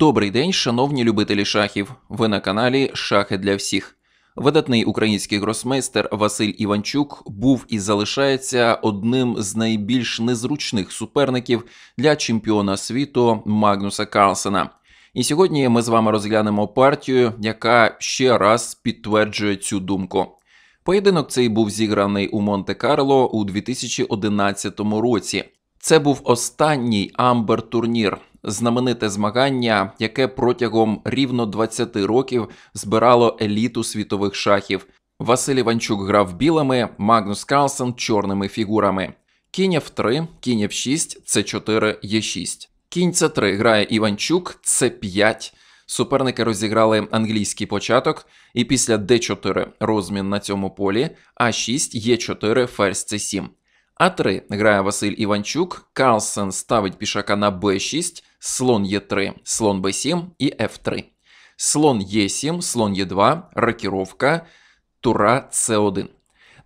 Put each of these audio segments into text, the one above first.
Добрий день, шановні любителі шахів. Ви на каналі Шахи для всіх. Видатний український гросмейстер Василь Іванчук був і залишається одним з найбільш незручних суперників для чемпіона світу Магнуса Карлсена. І сьогодні ми з вами розглянемо партію, яка ще раз підтверджує цю думку. Поєдинок цей був зіграний у Монте-Карло у 2011 році. Це був останній амбер турнір знамените змагання, яке протягом рівно 20 років збирало еліту світових шахів. Василь Іванчук грав білими, Магнус Карлсен – чорними фігурами. Кінь F3, кінь F6, С4, Е6. Кінь С3 грає Іванчук, С5. Суперники розіграли англійський початок, і після Д4 розмін на цьому полі, А6, Е4, ферзь С7. А3 грає Василь Іванчук, Карлсен ставить пішака на Б6, слон Е3, слон Б7 и ф 3 Слон Е7, слон Е2, рокіровка, тура С1.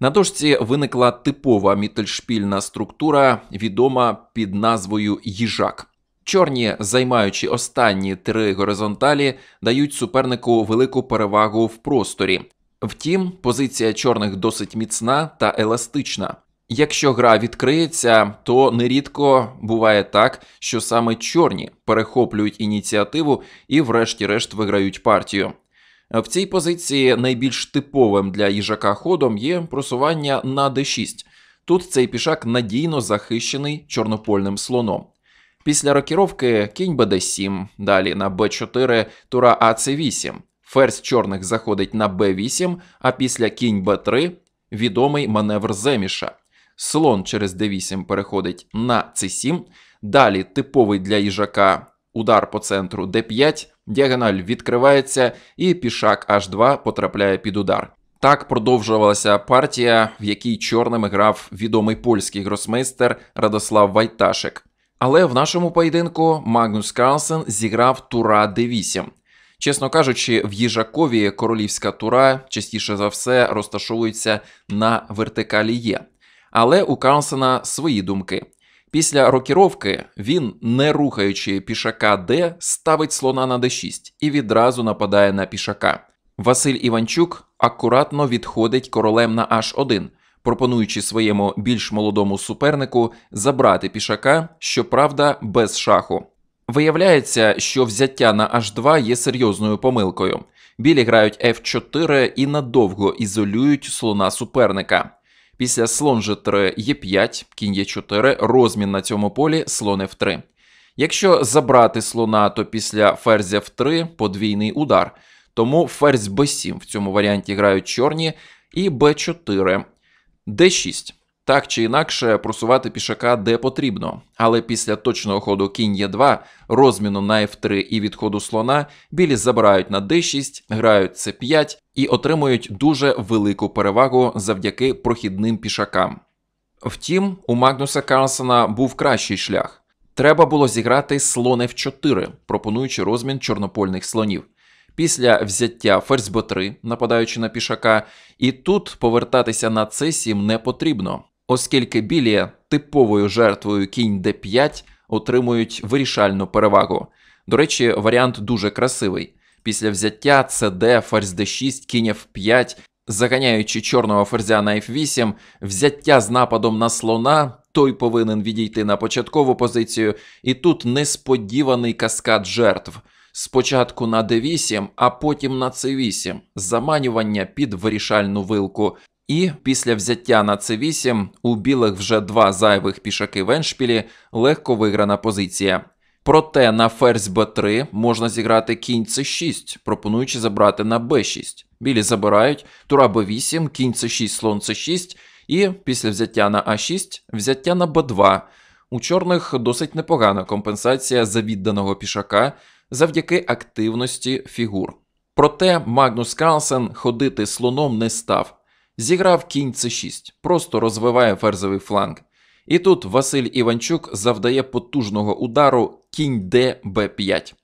На дошці виникла типова мітельшпільна структура, відома під назвою їжак. Чорні, займаючи останні три горизонталі, дають супернику велику перевагу в просторі. Втім, позиція чорних досить міцна та еластична. Якщо гра відкриється, то нерідко буває так, що саме чорні перехоплюють ініціативу і, врешті-решт, виграють партію. В цій позиції найбільш типовим для їжака ходом є просування на d6. Тут цей пішак надійно захищений чорнопольним слоном. Після рокіровки кінь БД7, далі на Б4 тура АЦ8. Ферзь чорних заходить на Б8, а після кінь Б3 відомий маневр Земіша слон через d8 переходить на c7. Далі типовий для їжака удар по центру d5, діагональ відкривається, і пішак h2 потрапляє під удар. Так продовжувалася партія, в якій чорним грав відомий польський гросмейстер Радослав Вайташик. Але в нашому поєдинку Магнус Карлсен зіграв тура d8. Чесно кажучи, в їжакові королівська тура частіше за все розташовується на вертикалі Є. Е. Але у Каунсена свої думки. Після рокіровки він, не рухаючи пішака Д, ставить слона на Д6 і відразу нападає на пішака. Василь Іванчук акуратно відходить королем на H1, пропонуючи своєму більш молодому супернику забрати пішака, щоправда, без шаху. Виявляється, що взяття на H2 є серйозною помилкою. Білі грають F4 і надовго ізолюють слона суперника. Після слон G3 Е5, кінь Е4, розмін на цьому полі слон F3. Якщо забрати слона, то після ферзь F3 подвійний удар. Тому ферзь b7 в цьому варіанті грають чорні і b4, d6. Так чи інакше просувати пішака де потрібно, але після точного ходу кінь Е2, розміну на F3 і відходу слона білі забирають на d6, грають c5 і отримують дуже велику перевагу завдяки прохідним пішакам. Втім, у Магнуса Карлсена був кращий шлях. Треба було зіграти слон ф 4 пропонуючи розмін чорнопольних слонів. Після взяття ферзь Б3, нападаючи на пішака, і тут повертатися на c 7 не потрібно, оскільки білі типовою жертвою кінь d5 отримують вирішальну перевагу. До речі, варіант дуже красивий. Після взяття cd, ферзь d6, кінь f5, заганяючи чорного ферзя на f8, взяття з нападом на слона, той повинен відійти на початкову позицію, і тут несподіваний каскад жертв. Спочатку на d8, а потім на c8, заманювання під вирішальну вилку. І після взяття на С8 у білих вже два зайвих пішаки в Еншпілі легко виграна позиція. Проте на ферзь Б3 можна зіграти кінь С6, пропонуючи забрати на Б6. Білі забирають тура Б8, кінь С6, слон С6, і після взяття на А6 взяття на Б2. У чорних досить непогана компенсація за відданого пішака завдяки активності фігур. Проте Магнус Карлсен ходити слоном не став. Зіграв кінь С6, просто розвиває ферзовий фланг. І тут Василь Іванчук завдає потужного удару кінь D b 5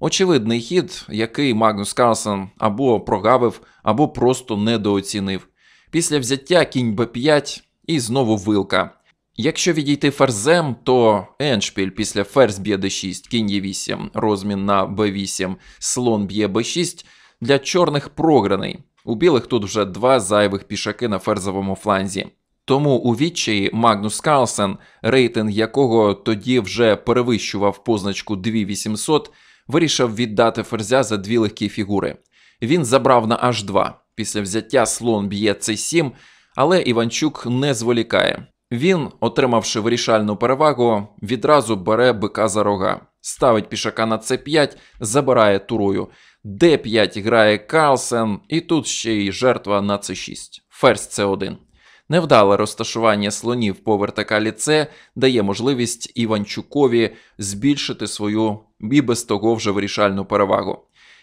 Очевидний хід, який Магнус Карлсен або прогавив, або просто недооцінив. Після взяття кінь b 5 і знову вилка. Якщо відійти ферзем, то Еншпіль після ферзь б'є Д6, кінь e 8 розмін на b 8 слон б'є b 6 для чорних програний. У білих тут вже два зайвих пішаки на ферзовому фланзі. Тому у відчаї Магнус Карлсен, рейтинг якого тоді вже перевищував позначку 2800, вирішив віддати ферзя за дві легкі фігури. Він забрав на H2. Після взяття слон б'є C7, але Іванчук не зволікає. Він, отримавши вирішальну перевагу, відразу бере бика за рога, ставить пішака на c 5 забирає турою. Д5 грає Карлсен, і тут ще й жертва на С6. Ферзь С1. Невдале розташування слонів по вертикалі С дає можливість Іванчукові збільшити свою і без того вже вирішальну перевагу.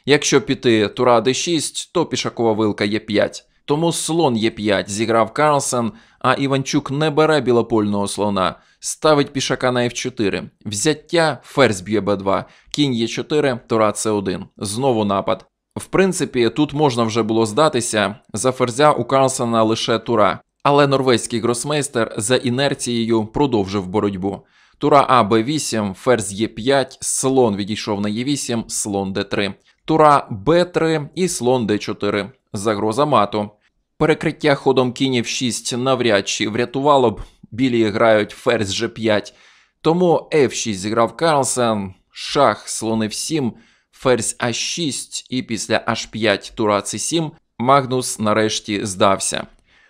Якщо піти тура Д6, то пішакова вилка Е5. Тому слон Е5 зіграв Карлсен, а Іванчук не бере білопольного слона ставить пішака на f4, взяття, ферзь б'є b2, кінь є 4, тура c 1 Знову напад. В принципі, тут можна вже було здатися за ферзя у Карлсона лише тура, але норвезький гросмейстер за інерцією продовжив боротьбу. Тура А Б8, ферзь Е5, слон відійшов на Е8, слон Д3, тура Б3 і слон Д4. Загроза мату. Перекриття ходом кінів 6 навряд чи врятувало б, білі грають ферзь G5. Тому F6 зіграв Карлсен, шах, слон F7, ферзь А6 і після H5 тура C7 Магнус нарешті здався.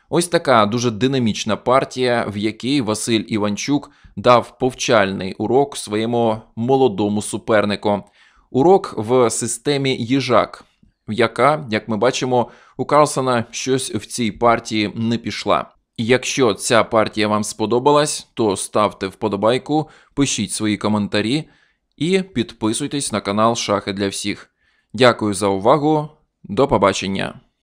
Ось така дуже динамічна партія, в якій Василь Іванчук дав повчальний урок своєму молодому супернику. Урок в системі їжак, яка, як ми бачимо, у Карлсона щось в цій партії не пішла. Якщо ця партія вам сподобалась, то ставте вподобайку, пишіть свої коментарі і підписуйтесь на канал Шахи для всіх. Дякую за увагу, до побачення!